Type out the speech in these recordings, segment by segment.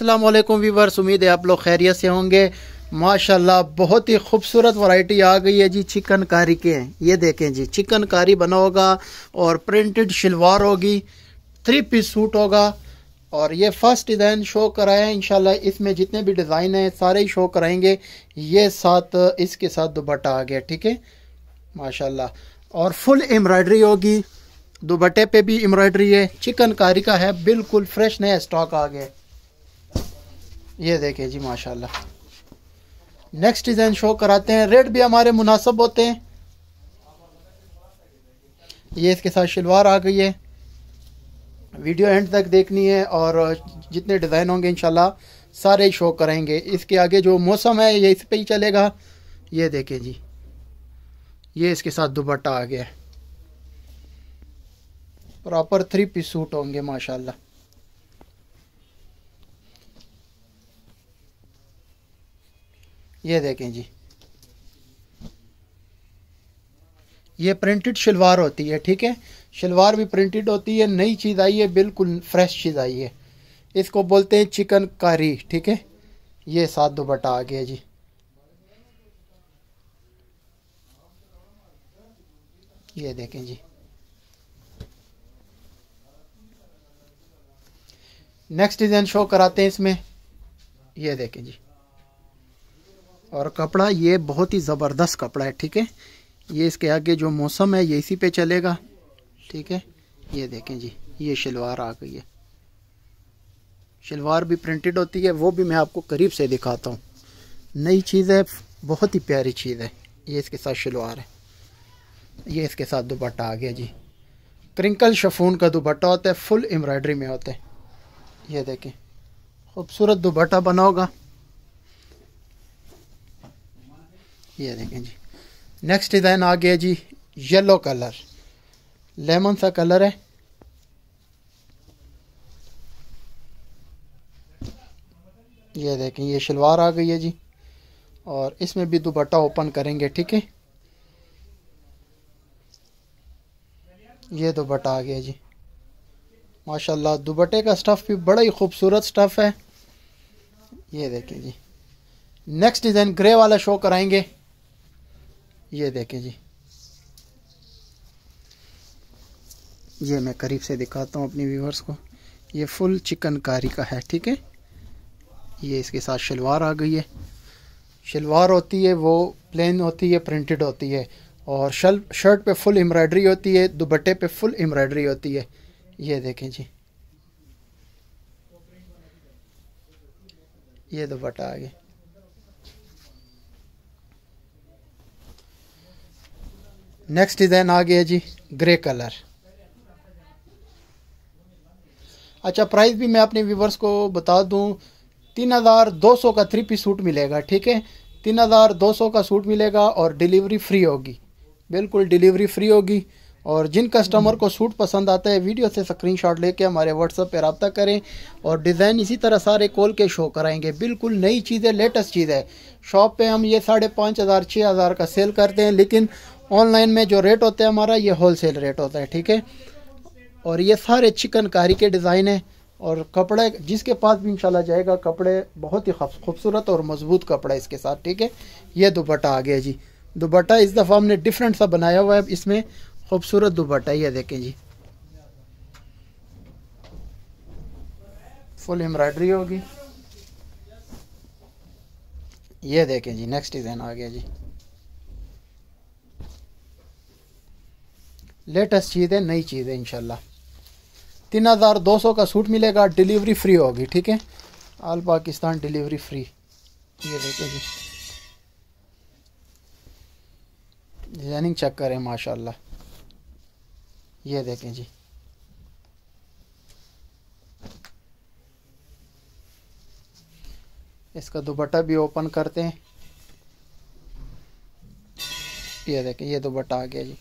Aslam viewers उम्मीद है आप लोग खैरियत से होंगे माशाल्लाह बहुत ही खूबसूरत वैरायटी आ गई है जी चिकनकारी के ये देखें जी चिकनकारी बना होगा और प्रिंटेड शलवार होगी थ्री पीस सूट होगा और ये फर्स्ट डिज़ाइन शो कराए हैं इनशाला इसमें जितने भी डिज़ाइन हैं सारे ही शो कराएंगे ये साथ इसके साथ दुपट्टा आ गया ठीक है माशाल्लाह और फुल एम्ब्रॉयडरी होगी दुपट्टे पे भी एम्ब्रॉयडरी है चिकनकारी का है बिल्कुल फ्रेश नया स्टॉक आ गया ये देखे जी माशाल्लाह नेक्स्ट डिज़ाइन शो कराते हैं रेट भी हमारे मुनासब होते हैं ये इसके साथ शलवार आ गई है वीडियो एंड तक देखनी है और जितने डिज़ाइन होंगे इनशाला सारे शो कराएंगे इसके आगे जो मौसम है ये इस पर ही चलेगा ये देखें जी ये इसके साथ दुपट्टा आ गया प्रॉपर थ्री पीस सूट होंगे माशाल्लाह ये देखें जी ये प्रिंटेड शलवार होती है ठीक है शलवार भी प्रिंटेड होती है नई चीज़ आई है बिल्कुल फ्रेश चीज़ आई है इसको बोलते हैं चिकन कारी ठीक है ये सात दुपट्टा आ गया जी ये देखें जी नेक्स्ट डिज़ाइन शो कराते हैं इसमें ये देखें जी और कपड़ा ये बहुत ही ज़बरदस्त कपड़ा है ठीक है ये इसके आगे जो मौसम है ये इसी पे चलेगा ठीक है ये देखें जी ये शलवार आ गई है शलवार भी प्रिंटेड होती है वो भी मैं आपको करीब से दिखाता हूँ नई चीज़ है बहुत ही प्यारी चीज़ है ये इसके साथ शलवार है ये इसके साथ दुपट्टा आ गया जी क्रिंकल शफून का दुपट्टा होता है फुल एम्ब्रॉयडरी में होता है ये देखें खूबसूरत दुपट्टा बना होगा ये देखें जी नेक्स्ट डिज़ाइन आ गया जी येलो कलर लेमन सा कलर है ये देखें ये शलवार आ गई है जी और इसमें भी दुपट्टा ओपन करेंगे ठीक है ये दुपट्टा आ गया जी माशाल्लाह दुपट्टे का स्टफ़ भी बड़ा ही खूबसूरत स्टफ़ है ये देखें जी नेक्स्ट डिज़ाइन ग्रे वाला शो कराएंगे ये देखें जी ये मैं करीब से दिखाता हूँ अपने व्यूवर्स को ये फुल चिकनकारी का है ठीक है ये इसके साथ शलवार आ गई है शलवार होती है वो प्लेन होती है प्रिंटेड होती है और शल शर्ट पे फुल एम्ब्रॉयडरी होती है दुपट्टे पे फुल एम्ब्रॉयडरी होती है ये देखें जी ये दुपट्टा आ गया नेक्स्ट डिज़ाइन आ गया जी ग्रे कलर अच्छा प्राइस भी मैं अपने व्यूवर्स को बता दूं तीन हज़ार दो सौ का थ्री पीस सूट मिलेगा ठीक है तीन हज़ार दो सौ का सूट मिलेगा और डिलीवरी फ्री होगी बिल्कुल डिलीवरी फ्री होगी और जिन कस्टमर को सूट पसंद आता है वीडियो से स्क्रीनशॉट लेके हमारे व्हाट्सएप पे रबता करें और डिज़ाइन इसी तरह सारे कॉल के शो कराएंगे बिल्कुल नई चीज़ है लेटेस्ट चीज़ है शॉप पे हम ये साढ़े पाँच हज़ार छः हज़ार का सेल करते हैं लेकिन ऑनलाइन में जो रेट होता है हमारा ये होलसेल रेट होता है ठीक है और ये सारे चिकनकारी के डिज़ाइन है और कपड़े जिसके पास भी इंशाल्लाह जाएगा कपड़े बहुत ही खूबसूरत और मजबूत कपड़ा इसके साथ ठीक है ये दुपट्टा आ गया जी दुपट्टा इस दफ़ा हमने डिफरेंट सा बनाया हुआ है इसमें खूबसूरत दुपट्टा ये देखें जी फुल एम्ब्रॉयडरी होगी ये देखें जी नेक्स्ट डिज़ाइन आ गया जी लेटेस्ट चीज़ें नई चीज़ें इन तीन हज़ार दो सौ का सूट मिलेगा डिलीवरी फ्री होगी ठीक है आल पाकिस्तान डिलीवरी फ्री ये देखिए जी डिज़ाइनिंग चेक करें माशाल्लाह ये देखें जी इसका दुपट्टा भी ओपन करते हैं ये देखें ये दुपट्टा आ गया जी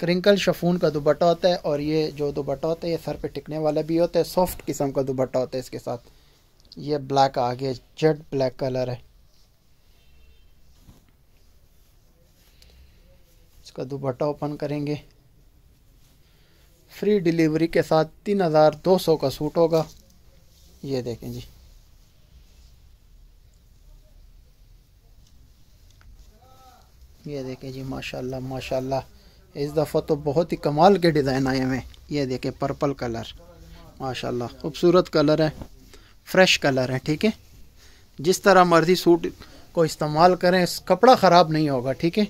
क्रिंकल शफून का दुबट्टा होता है और ये जो दुपट्टा होता है ये सर पे टिकने वाला भी होता है सॉफ्ट किस्म का दुबट्टा होता है इसके साथ ये ब्लैक आ गया जेड ब्लैक कलर है इसका दुबट्टा ओपन करेंगे फ्री डिलीवरी के साथ तीन हज़ार दो सौ का सूट होगा ये देखें जी ये देखें जी माशाल्लाह माशाल्लाह इस दफ़ा तो बहुत ही कमाल के डिज़ाइन आए हुए ये देखें पर्पल कलर माशाल्लाह खूबसूरत कलर है फ्रेश कलर है ठीक है जिस तरह मर्ज़ी सूट को इस्तेमाल करें कपड़ा ख़राब नहीं होगा ठीक है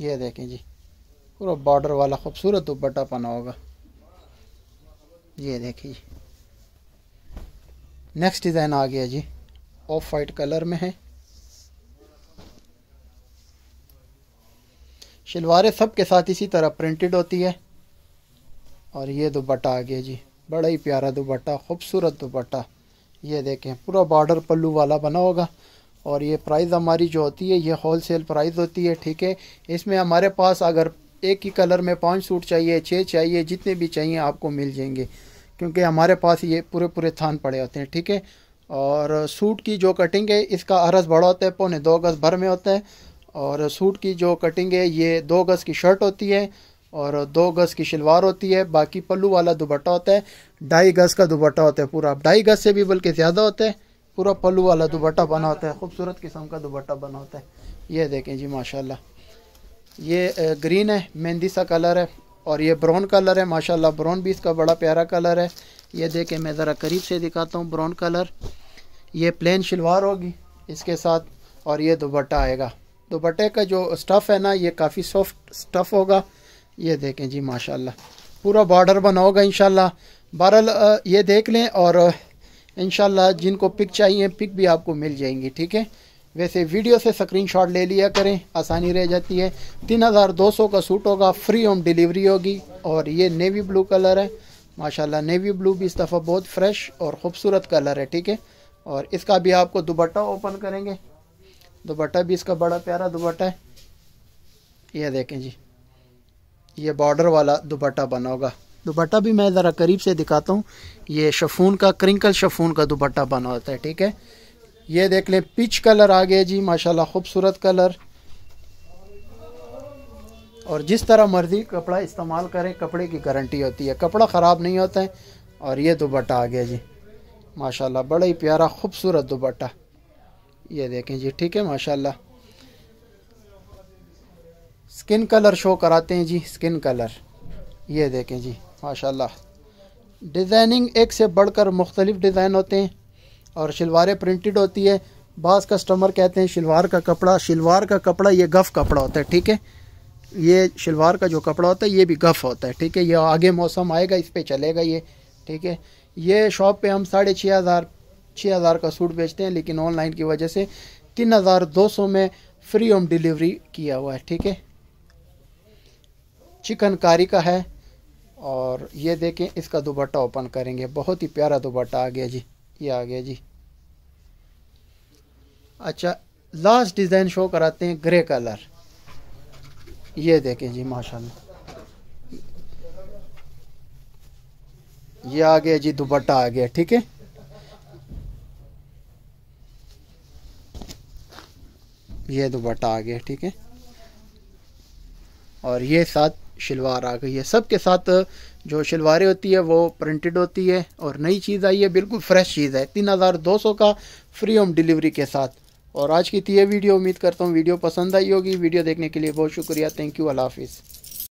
ये देखें जी पूरा बॉर्डर वाला खूबसूरत दुपट्टा पना होगा ये देखिए जी नेक्स्ट डिज़ाइन आ गया जी ऑफ वाइट कलर में है शलवारें सब के साथ इसी तरह प्रिंटेड होती है और ये दुपट्टा आ गया जी बड़ा ही प्यारा दुपट्टा खूबसूरत दुपट्टा ये देखें पूरा बॉर्डर पल्लू वाला बना होगा और ये प्राइस हमारी जो होती है ये होल सेल प्राइस होती है ठीक है इसमें हमारे पास अगर एक ही कलर में पाँच सूट चाहिए छः चाहिए जितने भी चाहिए आपको मिल जाएंगे क्योंकि हमारे पास ये पूरे पूरे थान पड़े होते हैं ठीक है और सूट की जो कटिंग है इसका अरस बड़ा होता है पौने दो गज़ भर में होता है और सूट की जो कटिंग है ये दो गज़ की शर्ट होती है और दो गज़ की शलवार होती है बाकी पल्लू वाला दुपट्टा होता है ढाई गज़ का दुपट्टा होता है पूरा ढाई गज़ से भी बल्कि ज़्यादा होता है पूरा पल्लू वाला दुपट्टा बना होता है खूबसूरत किस्म का दुपट्टा बना होता है ये देखें जी माशाल्लाह ये ग्रीन है मेहंदी सा कलर है और ये ब्राउन कलर है माशाल्लाह ब्राउन भी इसका बड़ा प्यारा कलर है ये देखें मैं ज़रा करीब से दिखाता हूँ ब्राउन कलर ये प्लेन शलवार होगी इसके साथ और ये दुपट्टा आएगा दुपट्टे का जो स्टफ़ है ना ये काफ़ी सॉफ्ट स्टफ़ होगा ये देखें जी माशाल्लाह पूरा बॉर्डर बना होगा इन बहरल ये देख लें और इन जिनको पिक चाहिए पिक भी आपको मिल जाएंगी ठीक है वैसे वीडियो से स्क्रीनशॉट ले लिया करें आसानी रह जाती है तीन हज़ार दो सौ का सूट होगा फ्री होम डिलीवरी होगी और ये नेवी ब्लू कलर है माशाल्लाह नेवी ब्लू भी इस दफ़ा बहुत फ्रेश और ख़ूबसूरत कलर है ठीक है और इसका भी आपको दुपट्टा ओपन करेंगे दुपट्टा भी इसका बड़ा प्यारा दुपट्टा है यह देखें जी ये बॉर्डर वाला दुपट्टा बना होगा दुपट्टा भी मैं ज़रा करीब से दिखाता हूँ ये शफून का क्रिंकल शफून का दुपट्टा बना होता है ठीक है ये देख लें पिच कलर आ गया जी माशाल्लाह खूबसूरत कलर और जिस तरह मर्जी कपड़ा इस्तेमाल करें कपड़े की गारंटी होती है कपड़ा ख़राब नहीं होता है और ये दुपट्टा आ गया जी माशाल्लाह बड़ा ही प्यारा खूबसूरत दुपट्टा ये देखें जी ठीक है माशाल्लाह स्किन कलर शो कराते हैं जी स्किन कलर ये देखें जी माशाल्लाह डिज़ाइनिंग एक से बढ़कर मुख्तलिफ़ डिज़ाइन होते हैं और शलवारें प्रिंटेड होती है बास कस्टमर कहते हैं शलवार का कपड़ा शलवार का कपड़ा ये गफ़ कपड़ा होता है ठीक है ये शलवार का जो कपड़ा होता है ये भी गफ़ होता है ठीक है ये आगे मौसम आएगा इस पर चलेगा ये ठीक है ये शॉप पे हम साढ़े छः हज़ार छः हज़ार का सूट बेचते हैं लेकिन ऑनलाइन की वजह से तीन हज़ार दो सौ में फ्री होम डिलीवरी किया हुआ है ठीक है चिकनकारी का है और ये देखें इसका दुपट्टा ओपन करेंगे बहुत ही प्यारा दुपट्टा आ गया जी ये आ गया जी अच्छा लास्ट डिज़ाइन शो कराते हैं ग्रे कलर ये देखें जी माशाल्लाह ये आ गया जी दुपट्टा आ गया ठीक है ये दुपट्टा तो आ गया ठीक है और ये साथ शलवार आ गई है सब के साथ जो शलवारें होती है वो प्रिंटेड होती है और नई चीज़ आई है बिल्कुल फ्रेश चीज़ है तीन हज़ार दो सौ का फ्री होम डिलीवरी के साथ और आज की थी ये वीडियो उम्मीद करता हूँ वीडियो पसंद आई होगी वीडियो देखने के लिए बहुत शुक्रिया थैंक यू अल्लाह हाफिज़